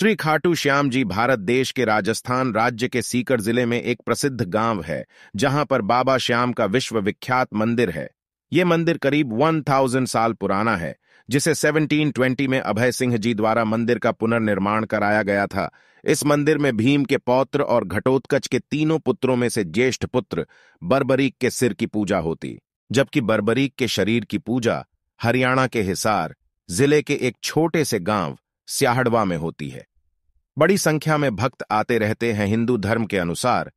श्री खाटू श्याम जी भारत देश के राजस्थान राज्य के सीकर जिले में एक प्रसिद्ध गांव है जहां पर बाबा श्याम का विश्व विख्यात मंदिर है ये मंदिर करीब 1000 साल पुराना है जिसे 1720 में अभय सिंह जी द्वारा मंदिर का पुनर्निर्माण कराया गया था इस मंदिर में भीम के पौत्र और घटोत्कच के तीनों पुत्रों में से ज्येष्ठ पुत्र बर्बरीक के सिर की पूजा होती जबकि बर्बरीक के शरीर की पूजा हरियाणा के हिसार जिले के एक छोटे से गांव सियाहडवा में होती है बड़ी संख्या में भक्त आते रहते हैं हिंदू धर्म के अनुसार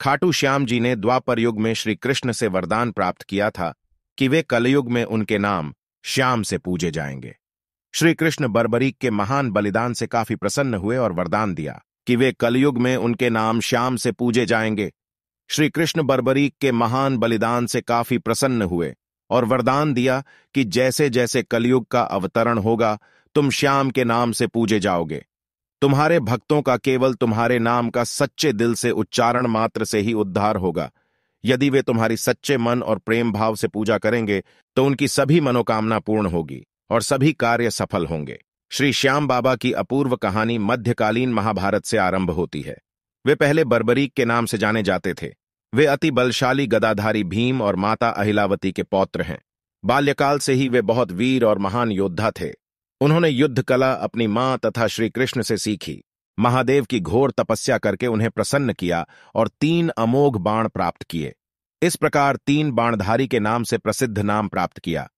खाटू श्याम जी ने द्वापर युग में श्री कृष्ण से वरदान प्राप्त किया था कि वे कलयुग में उनके नाम श्याम से पूजे जाएंगे श्री कृष्ण बर्बरीक के महान बलिदान से काफी प्रसन्न हुए और वरदान दिया कि वे कलयुग में उनके नाम श्याम से पूजे जाएंगे श्री कृष्ण बर्बरीक के महान बलिदान से काफी प्रसन्न हुए और वरदान दिया कि जैसे जैसे कलयुग का अवतरण होगा तुम श्याम के नाम से पूजे जाओगे तुम्हारे भक्तों का केवल तुम्हारे नाम का सच्चे दिल से उच्चारण मात्र से ही उद्धार होगा यदि वे तुम्हारी सच्चे मन और प्रेम भाव से पूजा करेंगे तो उनकी सभी मनोकामना पूर्ण होगी और सभी कार्य सफल होंगे श्री श्याम बाबा की अपूर्व कहानी मध्यकालीन महाभारत से आरंभ होती है वे पहले बर्बरीक के नाम से जाने जाते थे वे अति बलशाली गदाधारी भीम और माता अहिलावती के पौत्र हैं बाल्यकाल से ही वे बहुत वीर और महान योद्धा थे उन्होंने युद्ध कला अपनी मां तथा श्री कृष्ण से सीखी महादेव की घोर तपस्या करके उन्हें प्रसन्न किया और तीन अमोघ बाण प्राप्त किए इस प्रकार तीन बाणधारी के नाम से प्रसिद्ध नाम प्राप्त किया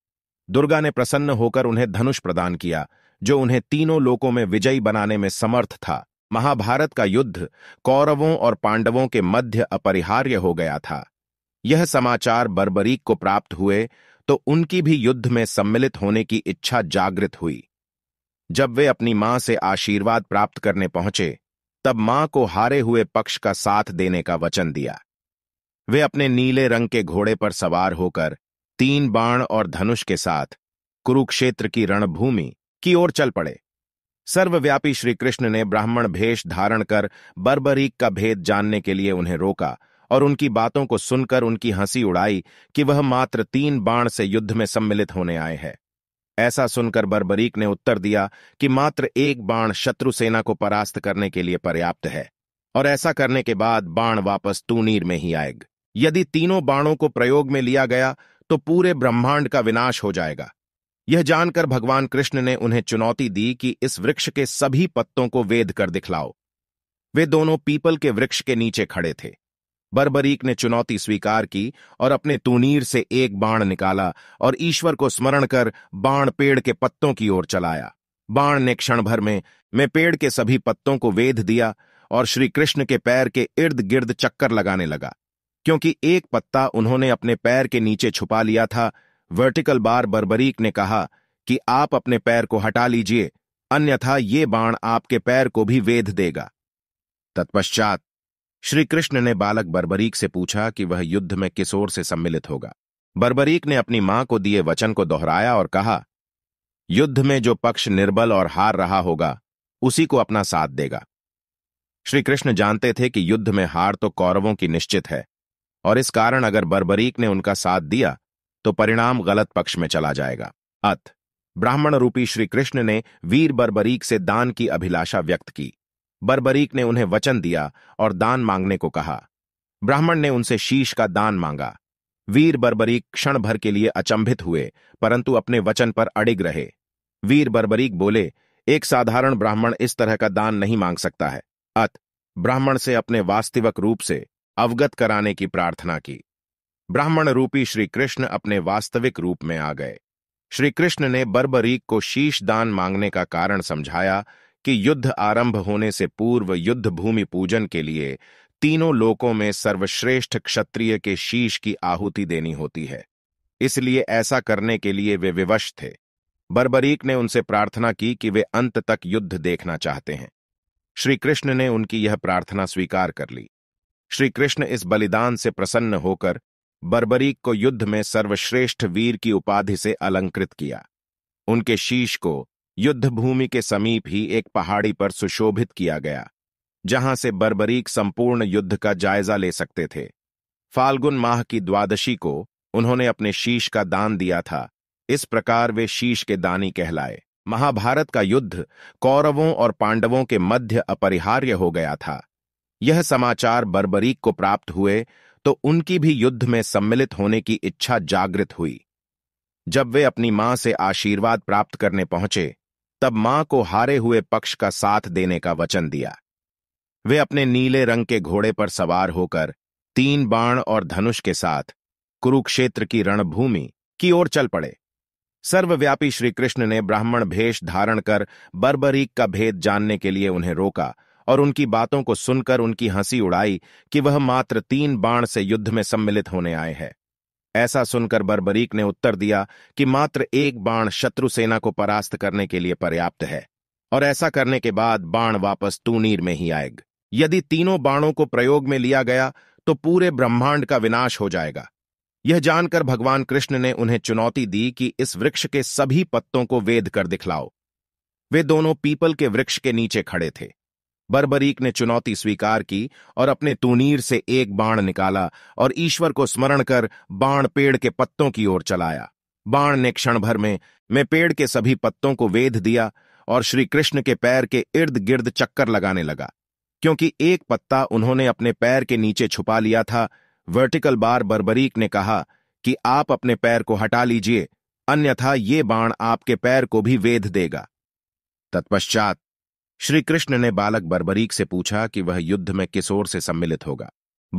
दुर्गा ने प्रसन्न होकर उन्हें धनुष प्रदान किया जो उन्हें तीनों लोकों में विजयी बनाने में समर्थ था महाभारत का युद्ध कौरवों और पांडवों के मध्य अपरिहार्य हो गया था यह समाचार बर्बरीक को प्राप्त हुए तो उनकी भी युद्ध में सम्मिलित होने की इच्छा जागृत हुई जब वे अपनी मां से आशीर्वाद प्राप्त करने पहुंचे तब मां को हारे हुए पक्ष का साथ देने का वचन दिया वे अपने नीले रंग के घोड़े पर सवार होकर तीन बाण और धनुष के साथ कुरुक्षेत्र की रणभूमि की ओर चल पड़े सर्वव्यापी श्रीकृष्ण ने ब्राह्मण भेष धारण कर बर्बरीक का भेद जानने के लिए उन्हें रोका और उनकी बातों को सुनकर उनकी हंसी उड़ाई कि वह मात्र तीन बाण से युद्ध में सम्मिलित होने आए हैं ऐसा सुनकर बर्बरीक ने उत्तर दिया कि मात्र एक बाण शत्रु सेना को परास्त करने के लिए पर्याप्त है और ऐसा करने के बाद बाण वापस तूनीर में ही आएगा यदि तीनों बाणों को प्रयोग में लिया गया तो पूरे ब्रह्मांड का विनाश हो जाएगा यह जानकर भगवान कृष्ण ने उन्हें चुनौती दी कि इस वृक्ष के सभी पत्तों को वेद कर दिखलाओ वे दोनों पीपल के वृक्ष के नीचे खड़े थे बर्बरीक ने चुनौती स्वीकार की और अपने तूनीर से एक बाण निकाला और ईश्वर को स्मरण कर बाण पेड़ के पत्तों की ओर चलाया बाण ने क्षण भर में मैं पेड़ के सभी पत्तों को वेध दिया और श्री कृष्ण के पैर के इर्द गिर्द चक्कर लगाने लगा क्योंकि एक पत्ता उन्होंने अपने पैर के नीचे छुपा लिया था वर्टिकल बार बर्बरीक ने कहा कि आप अपने पैर को हटा लीजिए अन्यथा ये बाण आपके पैर को भी वेध देगा तत्पश्चात श्री कृष्ण ने बालक बर्बरीक से पूछा कि वह युद्ध में किस ओर से सम्मिलित होगा बर्बरीक ने अपनी मां को दिए वचन को दोहराया और कहा युद्ध में जो पक्ष निर्बल और हार रहा होगा उसी को अपना साथ देगा श्री कृष्ण जानते थे कि युद्ध में हार तो कौरवों की निश्चित है और इस कारण अगर बर्बरीक ने उनका साथ दिया तो परिणाम गलत पक्ष में चला जाएगा अत ब्राह्मण रूपी श्री कृष्ण ने वीर बर्बरीक से दान की अभिलाषा व्यक्त की बरबरीक ने उन्हें वचन दिया और दान मांगने को कहा ब्राह्मण ने उनसे शीश का दान मांगा वीर बरबरीक क्षण भर के लिए अचंभित हुए परंतु अपने वचन पर अड़िग रहे वीर बरबरीक बोले एक साधारण ब्राह्मण इस तरह का दान नहीं मांग सकता है अत ब्राह्मण से अपने वास्तविक रूप से अवगत कराने की प्रार्थना की ब्राह्मण रूपी श्री कृष्ण अपने वास्तविक रूप में आ गए श्री कृष्ण ने बर्बरीक को शीश दान मांगने का कारण समझाया कि युद्ध आरंभ होने से पूर्व युद्ध भूमि पूजन के लिए तीनों लोकों में सर्वश्रेष्ठ क्षत्रिय के शीश की आहुति देनी होती है इसलिए ऐसा करने के लिए वे विवश थे बर्बरीक ने उनसे प्रार्थना की कि वे अंत तक युद्ध देखना चाहते हैं श्री कृष्ण ने उनकी यह प्रार्थना स्वीकार कर ली श्री कृष्ण इस बलिदान से प्रसन्न होकर बर्बरीक को युद्ध में सर्वश्रेष्ठ वीर की उपाधि से अलंकृत किया उनके शीश को युद्ध भूमि के समीप ही एक पहाड़ी पर सुशोभित किया गया जहां से बर्बरीक संपूर्ण युद्ध का जायजा ले सकते थे फाल्गुन माह की द्वादशी को उन्होंने अपने शीश का दान दिया था इस प्रकार वे शीश के दानी कहलाए महाभारत का युद्ध कौरवों और पांडवों के मध्य अपरिहार्य हो गया था यह समाचार बर्बरीक को प्राप्त हुए तो उनकी भी युद्ध में सम्मिलित होने की इच्छा जागृत हुई जब वे अपनी मां से आशीर्वाद प्राप्त करने पहुंचे तब मां को हारे हुए पक्ष का साथ देने का वचन दिया वे अपने नीले रंग के घोड़े पर सवार होकर तीन बाण और धनुष के साथ कुरुक्षेत्र की रणभूमि की ओर चल पड़े सर्वव्यापी श्रीकृष्ण ने ब्राह्मण भेष धारण कर बर्बरीक का भेद जानने के लिए उन्हें रोका और उनकी बातों को सुनकर उनकी हंसी उड़ाई कि वह मात्र तीन बाण से युद्ध में सम्मिलित होने आए हैं ऐसा सुनकर बर्बरीक ने उत्तर दिया कि मात्र एक बाण शत्रु सेना को परास्त करने के लिए पर्याप्त है और ऐसा करने के बाद बाण वापस तूनीर में ही आएगा यदि तीनों बाणों को प्रयोग में लिया गया तो पूरे ब्रह्मांड का विनाश हो जाएगा यह जानकर भगवान कृष्ण ने उन्हें चुनौती दी कि इस वृक्ष के सभी पत्तों को वेद कर दिखलाओ वे दोनों पीपल के वृक्ष के नीचे खड़े थे बर्बरीक ने चुनौती स्वीकार की और अपने तूनीर से एक बाण निकाला और ईश्वर को स्मरण कर बाण पेड़ के पत्तों की ओर चलाया बाण ने क्षण भर में मैं पेड़ के सभी पत्तों को वेध दिया और श्री कृष्ण के पैर के इर्द गिर्द चक्कर लगाने लगा क्योंकि एक पत्ता उन्होंने अपने पैर के नीचे छुपा लिया था वर्टिकल बार बर्बरीक ने कहा कि आप अपने पैर को हटा लीजिए अन्यथा ये बाण आपके पैर को भी वेध देगा तत्पश्चात श्री कृष्ण ने बालक बर्बरीक से पूछा कि वह युद्ध में किस ओर से सम्मिलित होगा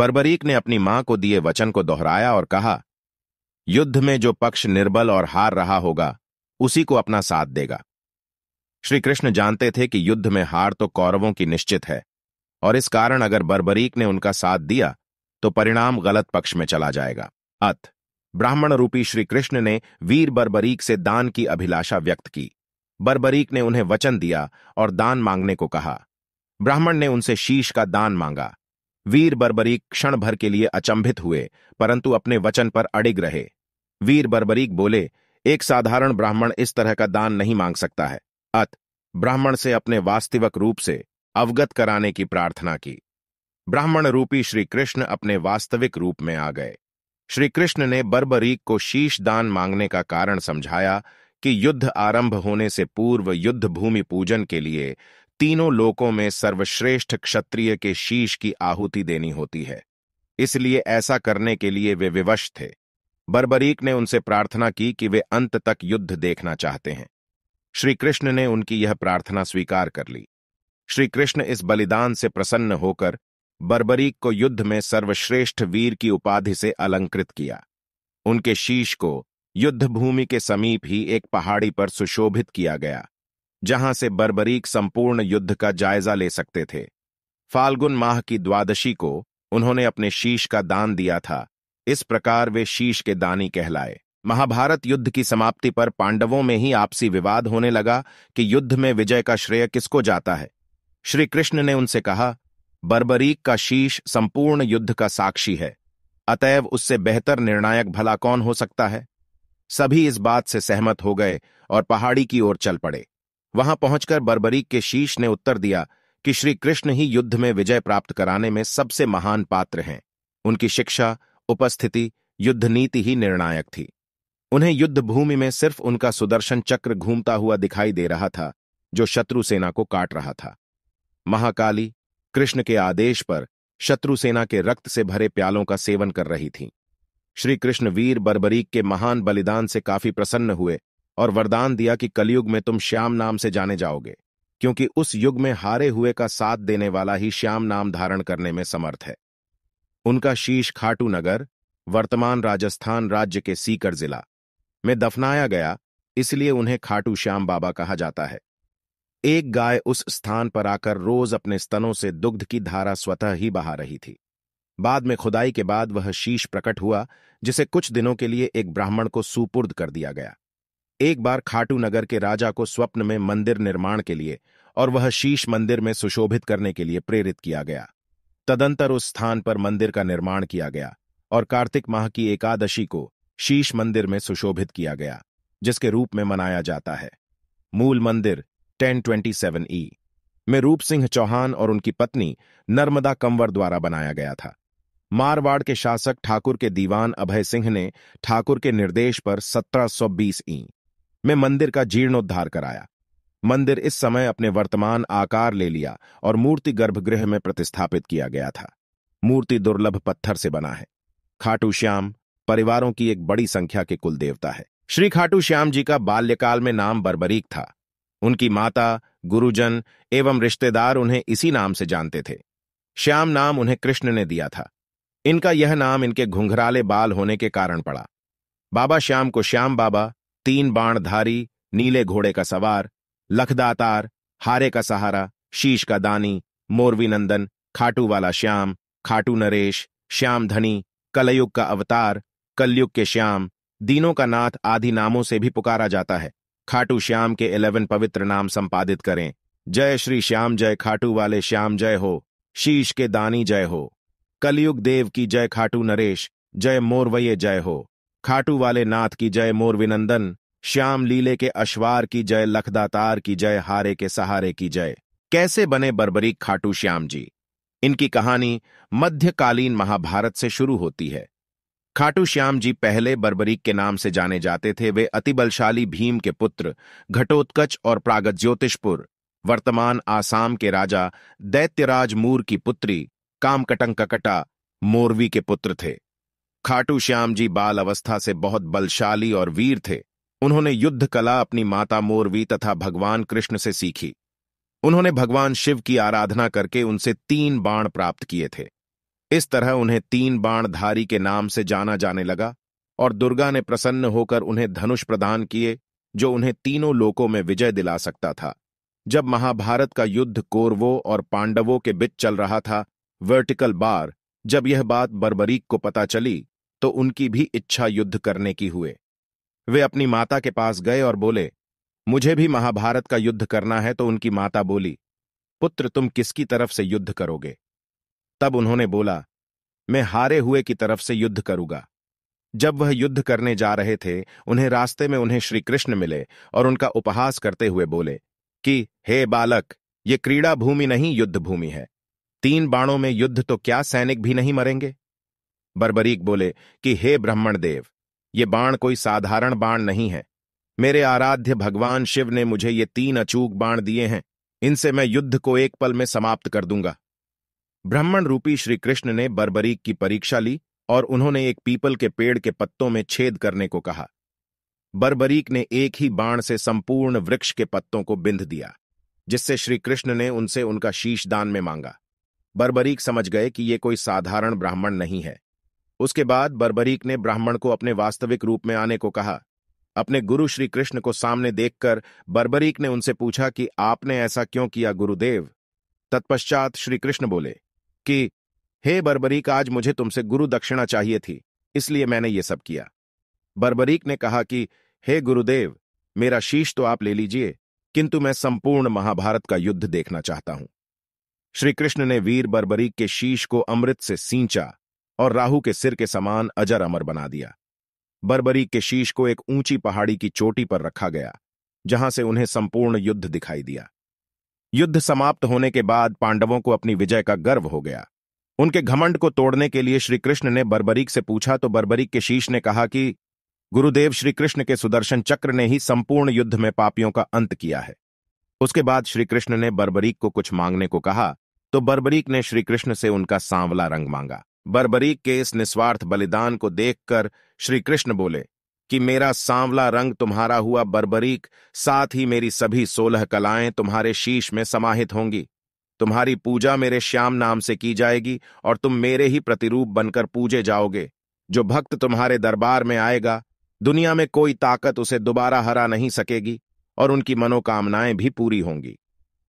बर्बरीक ने अपनी मां को दिए वचन को दोहराया और कहा युद्ध में जो पक्ष निर्बल और हार रहा होगा उसी को अपना साथ देगा श्री कृष्ण जानते थे कि युद्ध में हार तो कौरवों की निश्चित है और इस कारण अगर बर्बरीक ने उनका साथ दिया तो परिणाम गलत पक्ष में चला जाएगा अत ब्राह्मण रूपी श्री कृष्ण ने वीर बर्बरीक से दान की अभिलाषा व्यक्त की बरबरीक ने उन्हें वचन दिया और दान मांगने को कहा ब्राह्मण ने उनसे शीश का दान मांगा वीर बरबरीक क्षण भर के लिए अचंभित हुए परंतु अपने वचन पर अड़िग रहे वीर बरबरीक बोले एक साधारण ब्राह्मण इस तरह का दान नहीं मांग सकता है अत ब्राह्मण से अपने वास्तविक रूप से अवगत कराने की प्रार्थना की ब्राह्मण रूपी श्री कृष्ण अपने वास्तविक रूप में आ गए श्री कृष्ण ने बर्बरीक को शीश दान मांगने का कारण समझाया कि युद्ध आरंभ होने से पूर्व युद्ध भूमि पूजन के लिए तीनों लोकों में सर्वश्रेष्ठ क्षत्रिय के शीश की आहुति देनी होती है इसलिए ऐसा करने के लिए वे विवश थे बर्बरीक ने उनसे प्रार्थना की कि वे अंत तक युद्ध देखना चाहते हैं श्री कृष्ण ने उनकी यह प्रार्थना स्वीकार कर ली श्री कृष्ण इस बलिदान से प्रसन्न होकर बर्बरीक को युद्ध में सर्वश्रेष्ठ वीर की उपाधि से अलंकृत किया उनके शीश को युद्ध भूमि के समीप ही एक पहाड़ी पर सुशोभित किया गया जहां से बर्बरीक संपूर्ण युद्ध का जायजा ले सकते थे फाल्गुन माह की द्वादशी को उन्होंने अपने शीश का दान दिया था इस प्रकार वे शीश के दानी कहलाए महाभारत युद्ध की समाप्ति पर पांडवों में ही आपसी विवाद होने लगा कि युद्ध में विजय का श्रेय किसको जाता है श्री कृष्ण ने उनसे कहा बर्बरीक का शीश संपूर्ण युद्ध का साक्षी है अतएव उससे बेहतर निर्णायक भला कौन हो सकता है सभी इस बात से सहमत हो गए और पहाड़ी की ओर चल पड़े वहां पहुंचकर बर्बरीक के शीश ने उत्तर दिया कि श्री कृष्ण ही युद्ध में विजय प्राप्त कराने में सबसे महान पात्र हैं उनकी शिक्षा उपस्थिति युद्ध नीति ही निर्णायक थी उन्हें युद्ध भूमि में सिर्फ उनका सुदर्शन चक्र घूमता हुआ दिखाई दे रहा था जो शत्रु सेना को काट रहा था महाकाली कृष्ण के आदेश पर शत्रु सेना के रक्त से भरे प्यालों का सेवन कर रही थीं श्री कृष्ण वीर बरबरीक के महान बलिदान से काफी प्रसन्न हुए और वरदान दिया कि कलयुग में तुम श्याम नाम से जाने जाओगे क्योंकि उस युग में हारे हुए का साथ देने वाला ही श्याम नाम धारण करने में समर्थ है उनका शीश खाटू नगर वर्तमान राजस्थान राज्य के सीकर जिला में दफनाया गया इसलिए उन्हें खाटू श्याम बाबा कहा जाता है एक गाय उस स्थान पर आकर रोज अपने स्तनों से दुग्ध की धारा स्वतः ही बहा रही थी बाद में खुदाई के बाद वह शीश प्रकट हुआ जिसे कुछ दिनों के लिए एक ब्राह्मण को सुपुर्द कर दिया गया एक बार खाटू नगर के राजा को स्वप्न में मंदिर निर्माण के लिए और वह शीश मंदिर में सुशोभित करने के लिए प्रेरित किया गया तदंतर उस स्थान पर मंदिर का निर्माण किया गया और कार्तिक माह की एकादशी को शीश मंदिर में सुशोभित किया गया जिसके रूप में मनाया जाता है मूल मंदिर 1027 ई में रूप सिंह चौहान और उनकी पत्नी नर्मदा कंवर द्वारा बनाया गया था मारवाड़ के शासक ठाकुर के दीवान अभय सिंह ने ठाकुर के निर्देश पर 1720 ई में मंदिर का जीर्णोद्धार कराया मंदिर इस समय अपने वर्तमान आकार ले लिया और मूर्ति गर्भगृह में प्रतिस्थापित किया गया था मूर्ति दुर्लभ पत्थर से बना है खाटू श्याम परिवारों की एक बड़ी संख्या के कुल देवता है श्री खाटू श्याम जी का बाल्यकाल में नाम बरबरीक था उनकी माता गुरुजन एवं रिश्तेदार उन्हें इसी नाम से जानते थे श्याम नाम उन्हें कृष्ण ने दिया था इनका यह नाम इनके घुंघराले बाल होने के कारण पड़ा बाबा श्याम को श्याम बाबा तीन बाणधारी नीले घोड़े का सवार लखदातार हारे का सहारा शीश का दानी मोरवी नंदन खाटू वाला श्याम खाटू नरेश श्याम धनी कलयुग का अवतार कलयुग के श्याम दीनों का नाथ आदि नामों से भी पुकारा जाता है खाटू श्याम के इलेवन पवित्र नाम संपादित करें जय श्री श्याम जय खाटू वाले श्याम जय हो शीश के दानी जय हो कलयुग देव की जय खाटू नरेश जय मोरवये जय हो खाटू वाले नाथ की जय मोर विनंदन श्याम लीले के अश्वार की जय लखदातार की जय हारे के सहारे की जय कैसे बने बर्बरीक खाटू श्याम जी इनकी कहानी मध्यकालीन महाभारत से शुरू होती है खाटू श्याम जी पहले बर्बरीक के नाम से जाने जाते थे वे अति बलशाली भीम के पुत्र घटोत्कच और प्रागज्योतिषपुर वर्तमान आसाम के राजा दैत्यराज मूर की पुत्री कामकटंग ककटा मोरवी के पुत्र थे खाटू श्याम जी बाल अवस्था से बहुत बलशाली और वीर थे उन्होंने युद्ध कला अपनी माता मोरवी तथा भगवान कृष्ण से सीखी उन्होंने भगवान शिव की आराधना करके उनसे तीन बाण प्राप्त किए थे इस तरह उन्हें तीन बाणधारी के नाम से जाना जाने लगा और दुर्गा ने प्रसन्न होकर उन्हें धनुष प्रदान किए जो उन्हें तीनों लोकों में विजय दिला सकता था जब महाभारत का युद्ध कौरवों और पांडवों के बीच चल रहा था वर्टिकल बार जब यह बात बर्बरीक को पता चली तो उनकी भी इच्छा युद्ध करने की हुए वे अपनी माता के पास गए और बोले मुझे भी महाभारत का युद्ध करना है तो उनकी माता बोली पुत्र तुम किसकी तरफ से युद्ध करोगे तब उन्होंने बोला मैं हारे हुए की तरफ से युद्ध करूंगा जब वह युद्ध करने जा रहे थे उन्हें रास्ते में उन्हें श्री कृष्ण मिले और उनका उपहास करते हुए बोले कि हे बालक ये क्रीड़ा भूमि नहीं युद्ध भूमि है तीन बाणों में युद्ध तो क्या सैनिक भी नहीं मरेंगे बर्बरीक बोले कि हे ब्राह्मण देव ये बाण कोई साधारण बाण नहीं है मेरे आराध्य भगवान शिव ने मुझे ये तीन अचूक बाण दिए हैं इनसे मैं युद्ध को एक पल में समाप्त कर दूंगा ब्राह्मण रूपी श्री कृष्ण ने बर्बरीक की परीक्षा ली और उन्होंने एक पीपल के पेड़ के पत्तों में छेद करने को कहा बर्बरीक ने एक ही बाण से संपूर्ण वृक्ष के पत्तों को बिंध दिया जिससे श्रीकृष्ण ने उनसे उनका शीश दान में मांगा बर्बरीक समझ गए कि ये कोई साधारण ब्राह्मण नहीं है उसके बाद बर्बरीक ने ब्राह्मण को अपने वास्तविक रूप में आने को कहा अपने गुरु श्री कृष्ण को सामने देखकर बर्बरीक ने उनसे पूछा कि आपने ऐसा क्यों किया गुरुदेव तत्पश्चात श्री कृष्ण बोले कि हे बर्बरीक आज मुझे तुमसे गुरु दक्षिणा चाहिए थी इसलिए मैंने ये सब किया बर्बरीक ने कहा कि हे गुरुदेव मेरा शीश तो आप ले लीजिए किंतु मैं संपूर्ण महाभारत का युद्ध देखना चाहता हूं श्री कृष्ण ने वीर बरबरी के शीश को अमृत से सींचा और राहु के सिर के समान अजर अमर बना दिया बर्बरीक के शीश को एक ऊंची पहाड़ी की चोटी पर रखा गया जहां से उन्हें संपूर्ण युद्ध दिखाई दिया युद्ध समाप्त होने के बाद पांडवों को अपनी विजय का गर्व हो गया उनके घमंड को तोड़ने के लिए श्रीकृष्ण ने बरबरीक से पूछा तो बरबरीक के शीश ने कहा कि गुरुदेव श्रीकृष्ण के सुदर्शन चक्र ने ही संपूर्ण युद्ध में पापियों का अंत किया है उसके बाद श्रीकृष्ण ने बरबरीक को कुछ मांगने को कहा तो बर्बरीक ने श्रीकृष्ण से उनका सांवला रंग मांगा बर्बरीक के इस निस्वार्थ बलिदान को देखकर श्रीकृष्ण बोले कि मेरा सांवला रंग तुम्हारा हुआ बर्बरीक साथ ही मेरी सभी सोलह कलाएं तुम्हारे शीश में समाहित होंगी तुम्हारी पूजा मेरे श्याम नाम से की जाएगी और तुम मेरे ही प्रतिरूप बनकर पूजे जाओगे जो भक्त तुम्हारे दरबार में आएगा दुनिया में कोई ताकत उसे दोबारा हरा नहीं सकेगी और उनकी मनोकामनाएं भी पूरी होंगी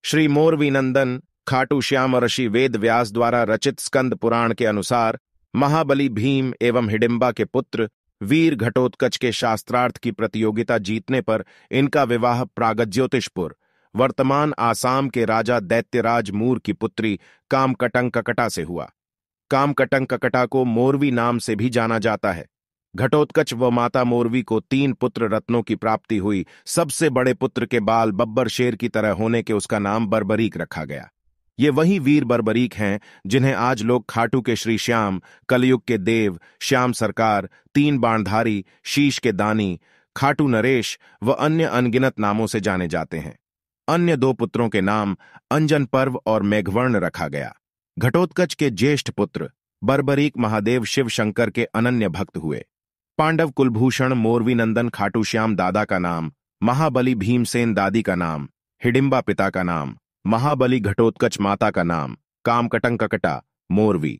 श्री मोरवी नंदन खाटू श्याम ऋषि वेद व्यास द्वारा रचित स्कंद पुराण के अनुसार महाबली भीम एवं हिडिम्बा के पुत्र वीर घटोत्कच के शास्त्रार्थ की प्रतियोगिता जीतने पर इनका विवाह प्रागज्योतिषपुर वर्तमान आसाम के राजा दैत्यराज मूर की पुत्री कामकटंकटा से हुआ कामकटंकटा को मोरवी नाम से भी जाना जाता है घटोत्कच व माता मोरवी को तीन पुत्र रत्नों की प्राप्ति हुई सबसे बड़े पुत्र के बाल बब्बर शेर की तरह होने के उसका नाम बरबरीक रखा गया ये वही वीर बर्बरीक हैं जिन्हें आज लोग खाटू के श्री श्याम कलयुग के देव श्याम सरकार तीन बाणधारी शीश के दानी खाटू नरेश व अन्य अनगिनत नामों से जाने जाते हैं अन्य दो पुत्रों के नाम अंजन पर्व और मेघवर्ण रखा गया घटोत्कच के ज्येष्ठ पुत्र बर्बरीक महादेव शिव शंकर के अनन्य भक्त हुए पांडव कुलभूषण मोरवीनंदन खाटूश्याम दादा का नाम महाबली भीमसेन दादी का नाम हिडिम्बा पिता का नाम महाबली घटोत्कच माता का नाम कटा मोरवी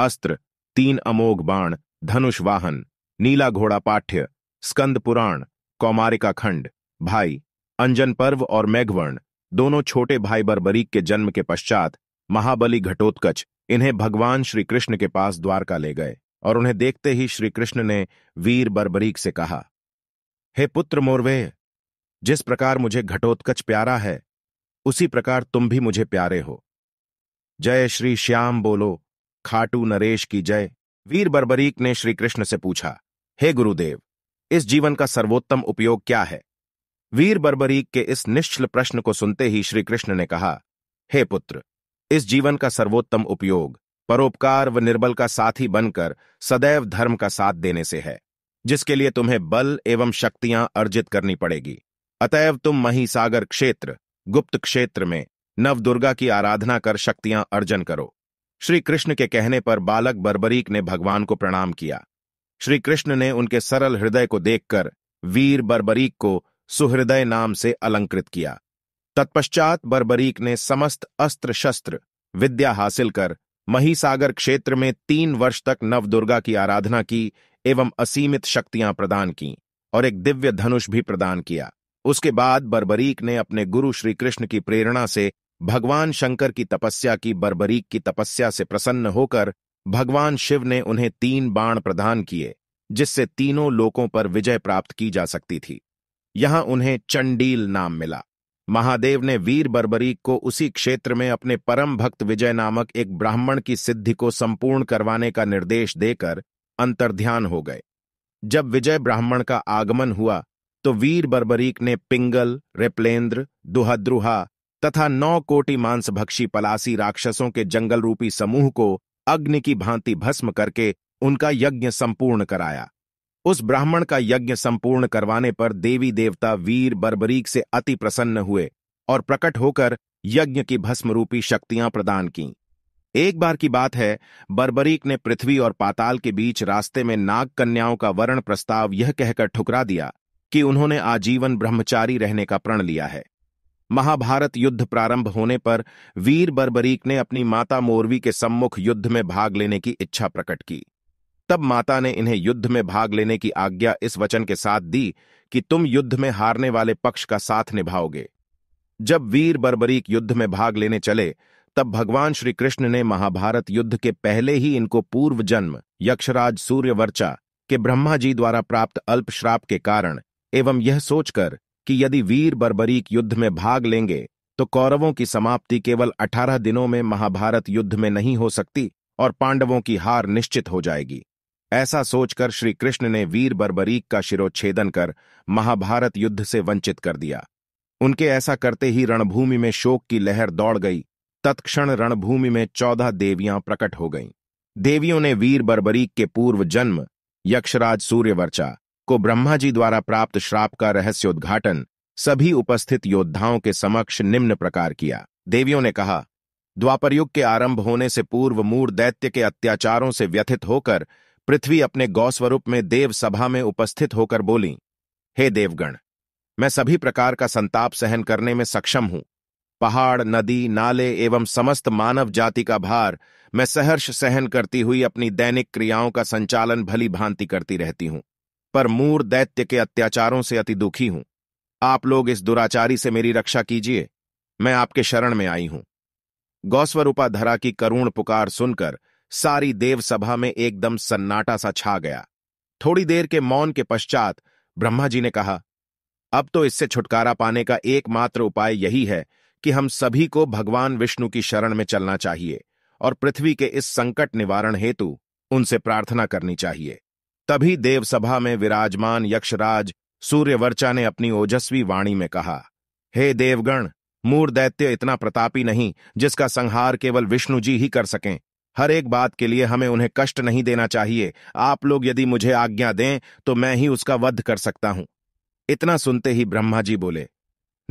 अस्त्र तीन अमोघ बाण धनुष वाहन नीला घोड़ा पाठ्य स्कंद पुराण कौमारिका खंड भाई अंजन पर्व और मेघवर्ण दोनों छोटे भाई बरबरीक के जन्म के पश्चात महाबली घटोत्कच इन्हें भगवान श्री कृष्ण के पास द्वारका ले गए और उन्हें देखते ही श्री कृष्ण ने वीर बरबरीक से कहा हे पुत्र मोरवे जिस प्रकार मुझे घटोत्कच प्यारा है उसी प्रकार तुम भी मुझे प्यारे हो जय श्री श्याम बोलो खाटू नरेश की जय वीर बरबरीक ने श्री कृष्ण से पूछा हे गुरुदेव इस जीवन का सर्वोत्तम उपयोग क्या है वीर बरबरीक के इस निश्चल प्रश्न को सुनते ही श्री कृष्ण ने कहा हे पुत्र इस जीवन का सर्वोत्तम उपयोग परोपकार व निर्बल का साथी बनकर सदैव धर्म का साथ देने से है जिसके लिए तुम्हें बल एवं शक्तियां अर्जित करनी पड़ेगी अतएव तुम मही सागर क्षेत्र गुप्त क्षेत्र में नवदुर्गा की आराधना कर शक्तियां अर्जन करो श्री कृष्ण के कहने पर बालक बर्बरीक ने भगवान को प्रणाम किया श्री कृष्ण ने उनके सरल हृदय को देखकर वीर बर्बरीक को सुहृदय नाम से अलंकृत किया तत्पश्चात बर्बरीक ने समस्त अस्त्र शस्त्र विद्या हासिल कर महीसागर क्षेत्र में तीन वर्ष तक नवदुर्गा की आराधना की एवं असीमित शक्तियां प्रदान की और एक दिव्य धनुष भी प्रदान किया उसके बाद बर्बरीक ने अपने गुरु श्री कृष्ण की प्रेरणा से भगवान शंकर की तपस्या की बर्बरीक की तपस्या से प्रसन्न होकर भगवान शिव ने उन्हें तीन बाण प्रदान किए जिससे तीनों लोकों पर विजय प्राप्त की जा सकती थी यहां उन्हें चंडील नाम मिला महादेव ने वीर बर्बरीक को उसी क्षेत्र में अपने परम भक्त विजय नामक एक ब्राह्मण की सिद्धि को संपूर्ण करवाने का निर्देश देकर अंतर्ध्यान हो गए जब विजय ब्राह्मण का आगमन हुआ तो वीर बर्बरीक ने पिंगल रेप्लेन्द्र दुहद्रुहा तथा नौ कोटि मांसभक्षी पलासी राक्षसों के जंगल रूपी समूह को अग्नि की भांति भस्म करके उनका यज्ञ संपूर्ण कराया उस ब्राह्मण का यज्ञ संपूर्ण करवाने पर देवी देवता वीर बर्बरीक से अति प्रसन्न हुए और प्रकट होकर यज्ञ की भस्म रूपी शक्तियां प्रदान की एक बार की बात है बर्बरीक ने पृथ्वी और पाताल के बीच रास्ते में नाग कन्याओं का वर्ण प्रस्ताव यह कहकर ठुकरा दिया कि उन्होंने आजीवन ब्रह्मचारी रहने का प्रण लिया है महाभारत युद्ध प्रारंभ होने पर वीर बर्बरीक ने अपनी माता मोरवी के सम्मुख युद्ध में भाग लेने की इच्छा प्रकट की तब माता ने इन्हें युद्ध में भाग लेने की आज्ञा इस वचन के साथ दी कि तुम युद्ध में हारने वाले पक्ष का साथ निभाओगे जब वीर बर्बरीक युद्ध में भाग लेने चले तब भगवान श्री कृष्ण ने महाभारत युद्ध के पहले ही इनको पूर्व जन्म यक्षराज सूर्यवर्चा के ब्रह्मा जी द्वारा प्राप्त अल्प श्राप के कारण एवं यह सोचकर कि यदि वीर बर्बरीक युद्ध में भाग लेंगे तो कौरवों की समाप्ति केवल 18 दिनों में महाभारत युद्ध में नहीं हो सकती और पांडवों की हार निश्चित हो जाएगी ऐसा सोचकर श्री कृष्ण ने वीर बर्बरीक का शिरोच्छेदन कर महाभारत युद्ध से वंचित कर दिया उनके ऐसा करते ही रणभूमि में शोक की लहर दौड़ गई तत्क्षण रणभूमि में चौदह देवियां प्रकट हो गईं देवियों ने वीर बर्बरीक के पूर्व जन्म यक्षराज सूर्यवर्चा को ब्रह्मा जी द्वारा प्राप्त श्राप का रहस्योद्घाटन सभी उपस्थित योद्धाओं के समक्ष निम्न प्रकार किया देवियों ने कहा द्वापर युग के आरंभ होने से पूर्व मूर दैत्य के अत्याचारों से व्यथित होकर पृथ्वी अपने गौस्वरूप में देव सभा में उपस्थित होकर बोली हे देवगण मैं सभी प्रकार का संताप सहन करने में सक्षम हूं पहाड़ नदी नाले एवं समस्त मानव जाति का भार मैं सहर्ष सहन करती हुई अपनी दैनिक क्रियाओं का संचालन भली भांति करती रहती हूं पर मूर दैत्य के अत्याचारों से अति दुखी हूं आप लोग इस दुराचारी से मेरी रक्षा कीजिए मैं आपके शरण में आई हूं गौस्वरूपा धरा की करुण पुकार सुनकर सारी देव सभा में एकदम सन्नाटा सा छा गया थोड़ी देर के मौन के पश्चात ब्रह्मा जी ने कहा अब तो इससे छुटकारा पाने का एकमात्र उपाय यही है कि हम सभी को भगवान विष्णु की शरण में चलना चाहिए और पृथ्वी के इस संकट निवारण हेतु उनसे प्रार्थना करनी चाहिए तभी देवसभा में विराजमान यक्षराज सूर्यवर्चा ने अपनी ओजस्वी वाणी में कहा हे देवगण मूर दैत्य इतना प्रतापी नहीं जिसका संहार केवल विष्णु जी ही कर सकें हर एक बात के लिए हमें उन्हें कष्ट नहीं देना चाहिए आप लोग यदि मुझे आज्ञा दें तो मैं ही उसका वध कर सकता हूं इतना सुनते ही ब्रह्मा जी बोले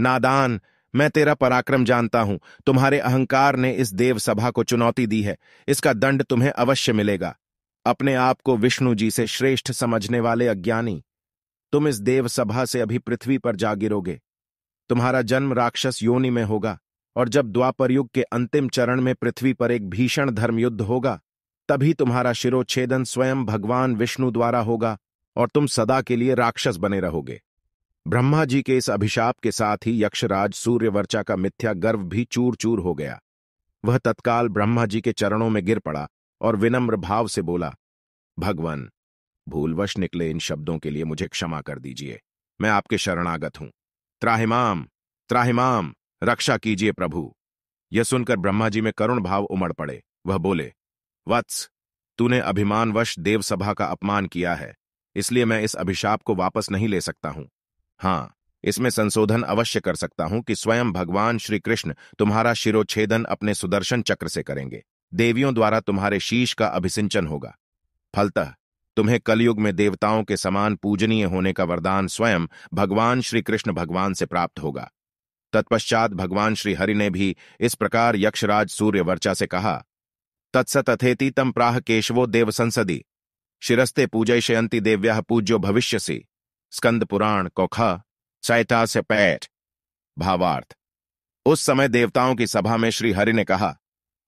नादान मैं तेरा पराक्रम जानता हूं तुम्हारे अहंकार ने इस देव सभा को चुनौती दी है इसका दंड तुम्हें अवश्य मिलेगा अपने आप को विष्णु जी से श्रेष्ठ समझने वाले अज्ञानी तुम इस देव सभा से अभी पृथ्वी पर जा गिरोगे तुम्हारा जन्म राक्षस योनि में होगा और जब द्वापर युग के अंतिम चरण में पृथ्वी पर एक भीषण धर्मयुद्ध होगा तभी तुम्हारा शिरोच्छेदन स्वयं भगवान विष्णु द्वारा होगा और तुम सदा के लिए राक्षस बने रहोगे ब्रह्मा जी के इस अभिशाप के साथ ही यक्षराज सूर्यवर्चा का मिथ्या गर्व भी चूर चूर हो गया वह तत्काल ब्रह्मा जी के चरणों में गिर पड़ा और विनम्र भाव से बोला भगवान भूलवश निकले इन शब्दों के लिए मुझे क्षमा कर दीजिए मैं आपके शरणागत हूं त्राहिमाम त्राहिमाम रक्षा कीजिए प्रभु यह सुनकर ब्रह्मा जी में करुण भाव उमड़ पड़े वह बोले वत्स तूने अभिमानवश देवसभा का अपमान किया है इसलिए मैं इस अभिशाप को वापस नहीं ले सकता हूं हां इसमें संशोधन अवश्य कर सकता हूं कि स्वयं भगवान श्री कृष्ण तुम्हारा शिरोच्छेदन अपने सुदर्शन चक्र से करेंगे देवियों द्वारा तुम्हारे शीश का अभिसिंचन होगा फलतः तुम्हें कलयुग में देवताओं के समान पूजनीय होने का वरदान स्वयं भगवान श्री कृष्ण भगवान से प्राप्त होगा तत्पश्चात भगवान श्री हरि ने भी इस प्रकार यक्षराज सूर्यवर्चा से कहा तत्सतथेति तम प्राह केशवो देव संसदी शिरस्ते पूजयशयंती देव्या पूज्यो से स्कंद पुराण कौख चैता से पैठ भावार्थ उस समय देवताओं की सभा में श्री हरि ने कहा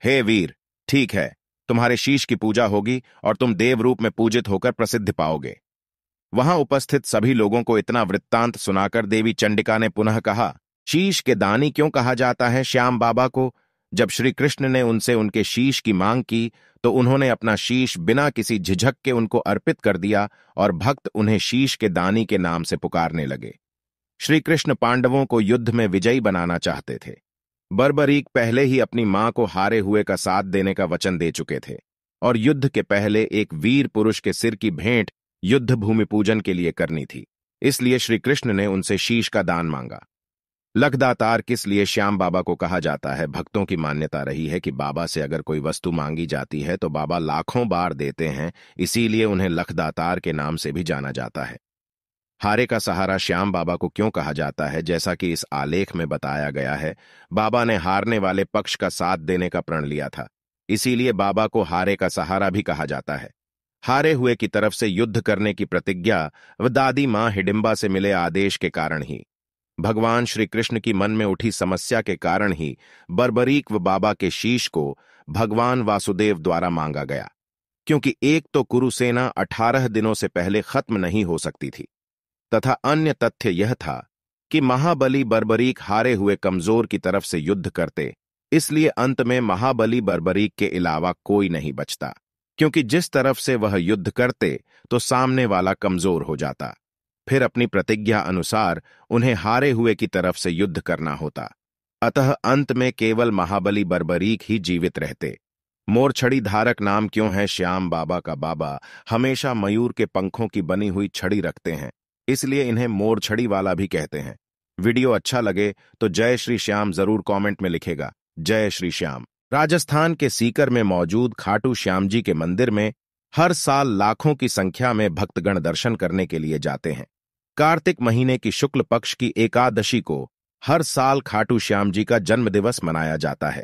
हे वीर ठीक है तुम्हारे शीश की पूजा होगी और तुम देव रूप में पूजित होकर प्रसिद्ध पाओगे वहां उपस्थित सभी लोगों को इतना वृत्तांत सुनाकर देवी चंडिका ने पुनः कहा शीश के दानी क्यों कहा जाता है श्याम बाबा को जब श्री कृष्ण ने उनसे उनके शीश की मांग की तो उन्होंने अपना शीश बिना किसी झिझक के उनको अर्पित कर दिया और भक्त उन्हें शीश के दानी के नाम से पुकारने लगे श्री कृष्ण पांडवों को युद्ध में विजयी बनाना चाहते थे बर्बरीक पहले ही अपनी मां को हारे हुए का साथ देने का वचन दे चुके थे और युद्ध के पहले एक वीर पुरुष के सिर की भेंट युद्ध भूमि पूजन के लिए करनी थी इसलिए श्री कृष्ण ने उनसे शीश का दान मांगा लखदातार किस लिए श्याम बाबा को कहा जाता है भक्तों की मान्यता रही है कि बाबा से अगर कोई वस्तु मांगी जाती है तो बाबा लाखों बार देते हैं इसीलिए उन्हें लखदातार के नाम से भी जाना जाता है हारे का सहारा श्याम बाबा को क्यों कहा जाता है जैसा कि इस आलेख में बताया गया है बाबा ने हारने वाले पक्ष का साथ देने का प्रण लिया था इसीलिए बाबा को हारे का सहारा भी कहा जाता है हारे हुए की तरफ से युद्ध करने की प्रतिज्ञा व दादी माँ हिडिम्बा से मिले आदेश के कारण ही भगवान श्री कृष्ण की मन में उठी समस्या के कारण ही बर्बरीक व बाबा के शीश को भगवान वासुदेव द्वारा मांगा गया क्योंकि एक तो कुरुसेना अठारह दिनों से पहले खत्म नहीं हो सकती थी तथा अन्य तथ्य यह था कि महाबली बर्बरीक हारे हुए कमजोर की तरफ से युद्ध करते इसलिए अंत में महाबली बर्बरीक के अलावा कोई नहीं बचता क्योंकि जिस तरफ से वह युद्ध करते तो सामने वाला कमजोर हो जाता फिर अपनी प्रतिज्ञा अनुसार उन्हें हारे हुए की तरफ से युद्ध करना होता अतः अंत में केवल महाबली बर्बरीक ही जीवित रहते मोरछड़ी धारक नाम क्यों है श्याम बाबा का बाबा हमेशा मयूर के पंखों की बनी हुई छड़ी रखते हैं इसलिए इन्हें मोरछड़ी वाला भी कहते हैं वीडियो अच्छा लगे तो जय श्री श्याम जरूर कमेंट में लिखेगा जय श्री श्याम राजस्थान के सीकर में मौजूद खाटू श्याम जी के मंदिर में हर साल लाखों की संख्या में भक्तगण दर्शन करने के लिए जाते हैं कार्तिक महीने की शुक्ल पक्ष की एकादशी को हर साल खाटू श्याम जी का जन्म दिवस मनाया जाता है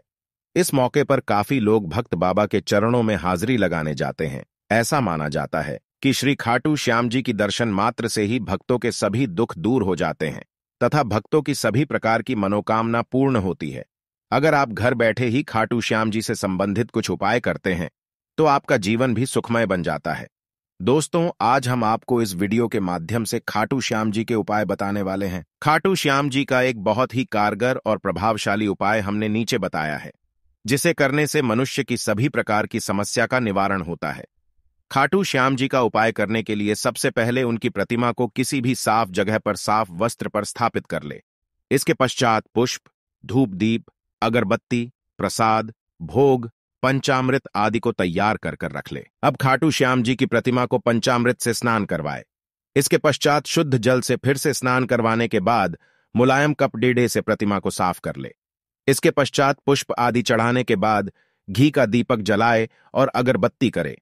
इस मौके पर काफी लोग भक्त बाबा के चरणों में हाजिरी लगाने जाते हैं ऐसा माना जाता है कि श्री खाटू श्याम जी की दर्शन मात्र से ही भक्तों के सभी दुख दूर हो जाते हैं तथा भक्तों की सभी प्रकार की मनोकामना पूर्ण होती है अगर आप घर बैठे ही खाटू श्याम जी से संबंधित कुछ उपाय करते हैं तो आपका जीवन भी सुखमय बन जाता है दोस्तों आज हम आपको इस वीडियो के माध्यम से खाटू श्याम जी के उपाय बताने वाले हैं खाटू श्याम जी का एक बहुत ही कारगर और प्रभावशाली उपाय हमने नीचे बताया है जिसे करने से मनुष्य की सभी प्रकार की समस्या का निवारण होता है खाटू श्याम जी का उपाय करने के लिए सबसे पहले उनकी प्रतिमा को किसी भी साफ जगह पर साफ वस्त्र पर स्थापित कर ले इसके पश्चात पुष्प धूप दीप अगरबत्ती प्रसाद भोग पंचामृत आदि को तैयार कर कर रख ले अब खाटू श्याम जी की प्रतिमा को पंचामृत से स्नान करवाए इसके पश्चात शुद्ध जल से फिर से स्नान करवाने के बाद मुलायम कप डेढ़े से प्रतिमा को साफ कर ले इसके पश्चात पुष्प आदि चढ़ाने के बाद घी का दीपक जलाए और अगरबत्ती करे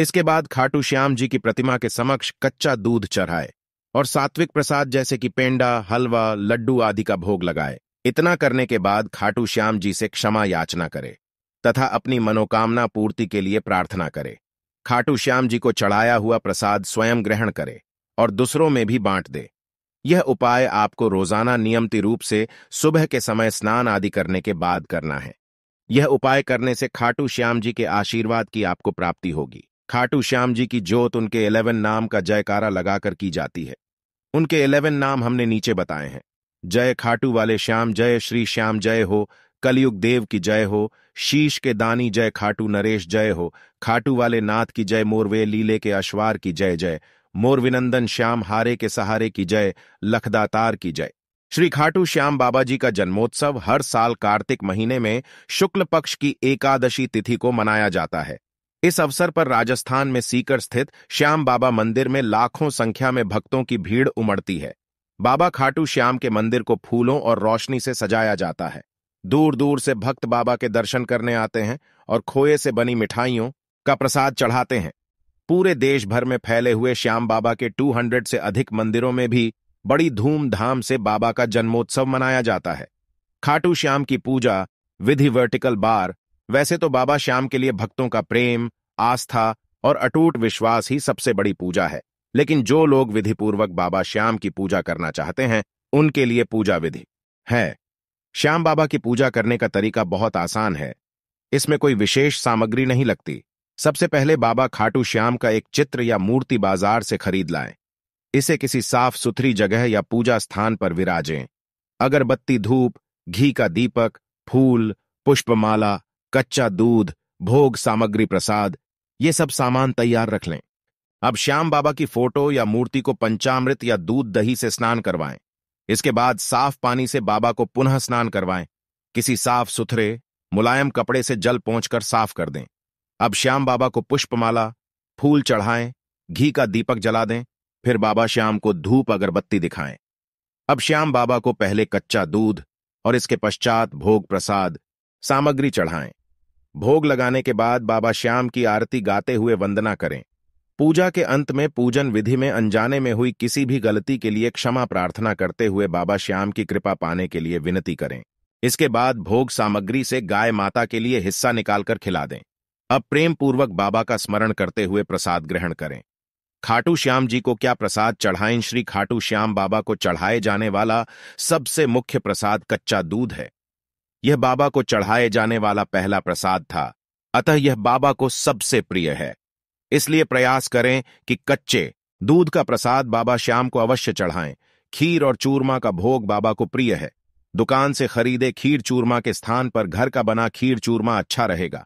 इसके बाद खाटू श्याम जी की प्रतिमा के समक्ष कच्चा दूध चढ़ाए और सात्विक प्रसाद जैसे कि पेंडा हलवा लड्डू आदि का भोग लगाए इतना करने के बाद खाटू श्याम जी से क्षमा याचना करे तथा अपनी मनोकामना पूर्ति के लिए प्रार्थना करे खाटू श्याम जी को चढ़ाया हुआ प्रसाद स्वयं ग्रहण करे और दूसरों में भी बांट दे यह उपाय आपको रोजाना नियमित रूप से सुबह के समय स्नान आदि करने के बाद करना है यह उपाय करने से खाटू श्याम जी के आशीर्वाद की आपको प्राप्ति होगी खाटू श्याम जी की जोत उनके इलेवन नाम का जयकारा लगाकर की जाती है उनके इलेवन नाम हमने नीचे बताए हैं जय खाटू वाले श्याम जय श्री श्याम जय हो कलयुग देव की जय हो शीश के दानी जय खाटू नरेश जय हो खाटू वाले नाथ की जय मोरवे लीले के अश्वार की जय जय मोर विनंदन श्याम हारे के सहारे की जय लखदातार की जय श्री खाटू श्याम बाबा जी का जन्मोत्सव हर साल कार्तिक महीने में शुक्ल पक्ष की एकादशी तिथि को मनाया जाता है इस अवसर पर राजस्थान में सीकर स्थित श्याम बाबा मंदिर में लाखों संख्या में भक्तों की भीड़ उमड़ती है बाबा खाटू श्याम के मंदिर को फूलों और रोशनी से सजाया जाता है दूर दूर से भक्त बाबा के दर्शन करने आते हैं और खोए से बनी मिठाइयों का प्रसाद चढ़ाते हैं पूरे देश भर में फैले हुए श्याम बाबा के 200 से अधिक मंदिरों में भी बड़ी धूमधाम से बाबा का जन्मोत्सव मनाया जाता है खाटू श्याम की पूजा विधि वर्टिकल बार वैसे तो बाबा श्याम के लिए भक्तों का प्रेम आस्था और अटूट विश्वास ही सबसे बड़ी पूजा है लेकिन जो लोग विधिपूर्वक बाबा श्याम की पूजा करना चाहते हैं उनके लिए पूजा विधि है श्याम बाबा की पूजा करने का तरीका बहुत आसान है इसमें कोई विशेष सामग्री नहीं लगती सबसे पहले बाबा खाटू श्याम का एक चित्र या मूर्ति बाजार से खरीद लाएं इसे किसी साफ सुथरी जगह या पूजा स्थान पर विराजें अगरबत्ती धूप घी का दीपक फूल पुष्पमाला कच्चा दूध भोग सामग्री प्रसाद ये सब सामान तैयार रख लें अब श्याम बाबा की फोटो या मूर्ति को पंचामृत या दूध दही से स्नान करवाएं इसके बाद साफ पानी से बाबा को पुनः स्नान करवाएं किसी साफ सुथरे मुलायम कपड़े से जल पहुंचकर साफ कर दें अब श्याम बाबा को पुष्पमाला फूल चढ़ाएं घी का दीपक जला दें फिर बाबा श्याम को धूप अगरबत्ती दिखाएं अब श्याम बाबा को पहले कच्चा दूध और इसके पश्चात भोग प्रसाद सामग्री चढ़ाएं भोग लगाने के बाद बाबा श्याम की आरती गाते हुए वंदना करें पूजा के अंत में पूजन विधि में अनजाने में हुई किसी भी गलती के लिए क्षमा प्रार्थना करते हुए बाबा श्याम की कृपा पाने के लिए विनती करें इसके बाद भोग सामग्री से गाय माता के लिए हिस्सा निकालकर खिला दें अब प्रेम पूर्वक बाबा का स्मरण करते हुए प्रसाद ग्रहण करें खाटू श्याम जी को क्या प्रसाद चढ़ाएं श्री खाटू श्याम बाबा को चढ़ाए जाने वाला सबसे मुख्य प्रसाद कच्चा दूध है यह बाबा को चढ़ाए जाने वाला पहला प्रसाद था अतः यह बाबा को सबसे प्रिय है इसलिए प्रयास करें कि कच्चे दूध का प्रसाद बाबा श्याम को अवश्य चढ़ाएं खीर और चूरमा का भोग बाबा को प्रिय है दुकान से खरीदे खीर चूरमा के स्थान पर घर का बना खीर चूरमा अच्छा रहेगा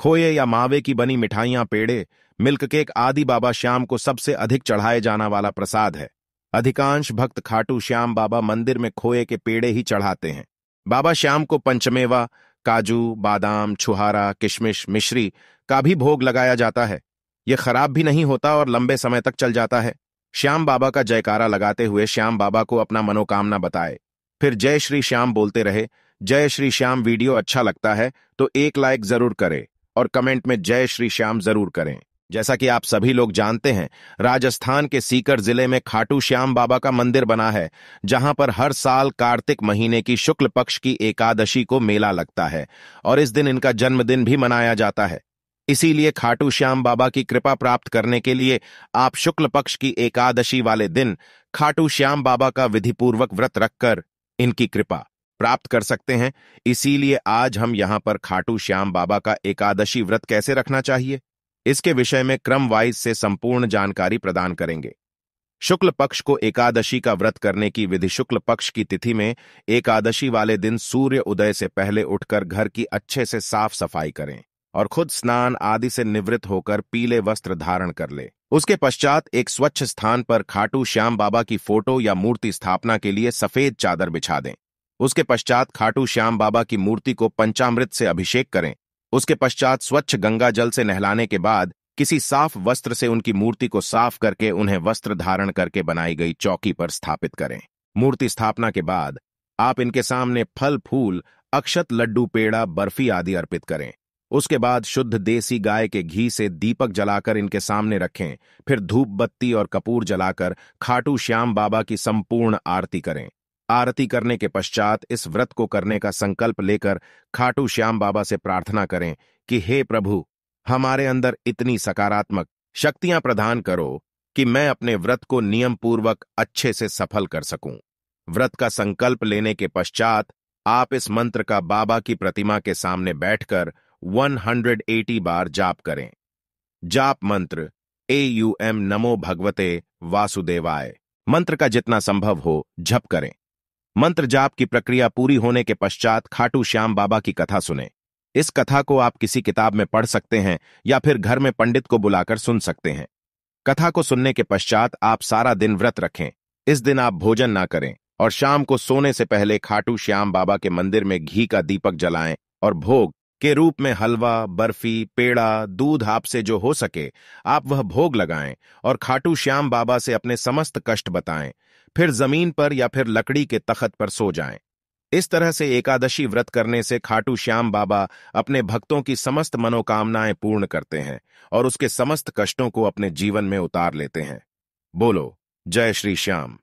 खोए या मावे की बनी मिठाइयां पेड़े मिल्क केक आदि बाबा श्याम को सबसे अधिक चढ़ाए जाना वाला प्रसाद है अधिकांश भक्त खाटू श्याम बाबा मंदिर में खोए के पेड़े ही चढ़ाते हैं बाबा श्याम को पंचमेवा काजू बादाम छुहारा किशमिश मिश्री का भी भोग लगाया जाता है ये खराब भी नहीं होता और लंबे समय तक चल जाता है श्याम बाबा का जयकारा लगाते हुए श्याम बाबा को अपना मनोकामना बताए फिर जय श्री श्याम बोलते रहे जय श्री श्याम वीडियो अच्छा लगता है तो एक लाइक जरूर करें और कमेंट में जय श्री श्याम जरूर करें जैसा कि आप सभी लोग जानते हैं राजस्थान के सीकर जिले में खाटू श्याम बाबा का मंदिर बना है जहां पर हर साल कार्तिक महीने की शुक्ल पक्ष की एकादशी को मेला लगता है और इस दिन इनका जन्मदिन भी मनाया जाता है इसीलिए खाटू श्याम बाबा की कृपा प्राप्त करने के लिए आप शुक्ल पक्ष की एकादशी वाले दिन खाटू श्याम बाबा का विधिपूर्वक व्रत रखकर इनकी कृपा प्राप्त कर सकते हैं इसीलिए आज हम यहां पर खाटू श्याम बाबा का एकादशी व्रत कैसे रखना चाहिए इसके विषय में क्रम वाइज से संपूर्ण जानकारी प्रदान करेंगे शुक्ल पक्ष को एकादशी का व्रत करने की विधि शुक्ल पक्ष की तिथि में एकादशी वाले दिन सूर्य उदय से पहले उठकर घर की अच्छे से साफ सफाई करें और खुद स्नान आदि से निवृत्त होकर पीले वस्त्र धारण कर ले उसके पश्चात एक स्वच्छ स्थान पर खाटू श्याम बाबा की फोटो या मूर्ति स्थापना के लिए सफेद चादर बिछा दें उसके पश्चात खाटू श्याम बाबा की मूर्ति को पंचामृत से अभिषेक करें उसके पश्चात स्वच्छ गंगा जल से नहलाने के बाद किसी साफ वस्त्र से उनकी मूर्ति को साफ करके उन्हें वस्त्र धारण करके बनाई गई चौकी पर स्थापित करें मूर्ति स्थापना के बाद आप इनके सामने फल फूल अक्षत लड्डू पेड़ा बर्फी आदि अर्पित करें उसके बाद शुद्ध देसी गाय के घी से दीपक जलाकर इनके सामने रखें फिर धूप बत्ती और कपूर जलाकर खाटू श्याम बाबा की संपूर्ण आरती करें आरती करने के पश्चात इस व्रत को करने का संकल्प लेकर खाटू श्याम बाबा से प्रार्थना करें कि हे प्रभु हमारे अंदर इतनी सकारात्मक शक्तियां प्रदान करो कि मैं अपने व्रत को नियम पूर्वक अच्छे से सफल कर सकूं व्रत का संकल्प लेने के पश्चात आप इस मंत्र का बाबा की प्रतिमा के सामने बैठकर 180 बार जाप करें जाप मंत्र ए यू एम नमो भगवते वासुदेवाय मंत्र का जितना संभव हो झप करें मंत्र जाप की प्रक्रिया पूरी होने के पश्चात खाटू श्याम बाबा की कथा सुने इस कथा को आप किसी किताब में पढ़ सकते हैं या फिर घर में पंडित को बुलाकर सुन सकते हैं कथा को सुनने के पश्चात आप सारा दिन व्रत रखें इस दिन आप भोजन ना करें और शाम को सोने से पहले खाटू श्याम बाबा के मंदिर में घी का दीपक जलाएं और भोग के रूप में हलवा बर्फी पेड़ा दूध आपसे जो हो सके आप वह भोग लगाएं और खाटू श्याम बाबा से अपने समस्त कष्ट बताएं फिर जमीन पर या फिर लकड़ी के तखत पर सो जाएं। इस तरह से एकादशी व्रत करने से खाटू श्याम बाबा अपने भक्तों की समस्त मनोकामनाएं पूर्ण करते हैं और उसके समस्त कष्टों को अपने जीवन में उतार लेते हैं बोलो जय श्री श्याम